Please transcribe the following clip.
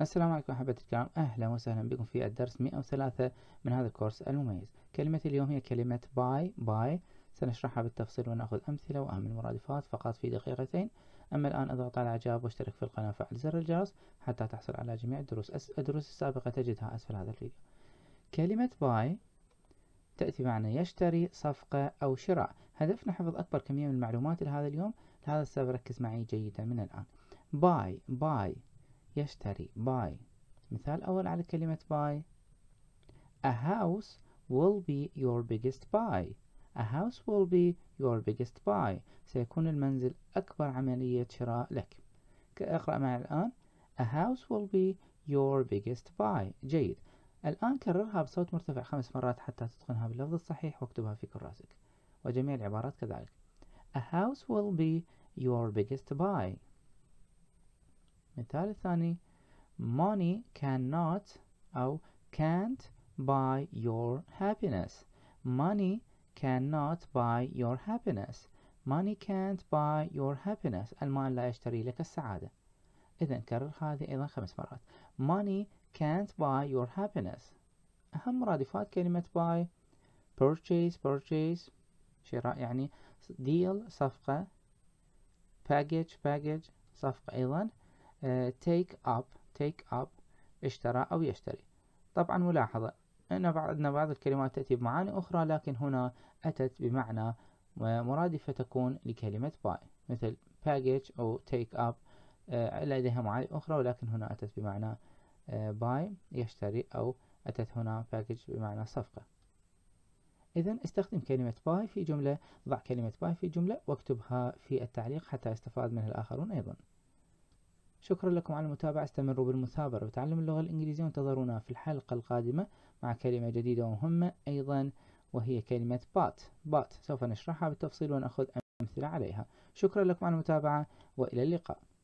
السلام عليكم احبتي الكرام أهلا وسهلا بكم في الدرس 103 من هذا الكورس المميز كلمة اليوم هي كلمة باي باي سنشرحها بالتفصيل ونأخذ أمثلة وأعمل مرادفات فقط في دقيقتين أما الآن اضغط على إعجاب واشترك في القناة وفعل زر الجرس حتى تحصل على جميع الدروس الدروس السابقة تجدها أسفل هذا الفيديو كلمة باي تأتي معنا يشتري صفقة أو شراء هدفنا حفظ أكبر كمية من المعلومات لهذا اليوم لهذا السبب ركز معي جيدا من الآن باي باي يشتري buy مثال أول على كلمة buy A house will be your biggest buy A house will be your biggest buy سيكون المنزل أكبر عملية شراء لك اقرأ معي الآن A house will be your biggest buy جيد الآن كررها بصوت مرتفع خمس مرات حتى تتقنها باللفظ الصحيح واكتبها في كراسك وجميع العبارات كذلك A house will be your biggest buy مثال ثاني money cannot أو can't buy your happiness money cannot buy your happiness money can't buy your happiness المال لا يشتري لك السعادة إذا كرر هذه أيضا خمس مرات money can't buy your happiness أهم مرادفات كلمة buy purchase purchase شراء يعني deal صفقة package package صفقة أيضا آه، take up تيك اب اشترى أو يشتري طبعا ملاحظة أن عندنا بعض الكلمات تأتي بمعاني أخرى لكن هنا أتت بمعنى مرادفة تكون لكلمة باي مثل package أو take up آه، لديها معاني أخرى ولكن هنا أتت بمعنى باي آه، يشتري أو أتت هنا package بمعنى صفقة إذا استخدم كلمة باي في جملة ضع كلمة باي في جملة واكتبها في التعليق حتى يستفاد منها الآخرون أيضا شكرا لكم على المتابعة استمروا بالمثابرة وتعلم اللغة الإنجليزية وانتظرونا في الحلقة القادمة مع كلمة جديدة ومهمة أيضا وهي كلمة بات بات سوف نشرحها بالتفصيل ونأخذ أمثلة عليها شكرا لكم على المتابعة وإلى اللقاء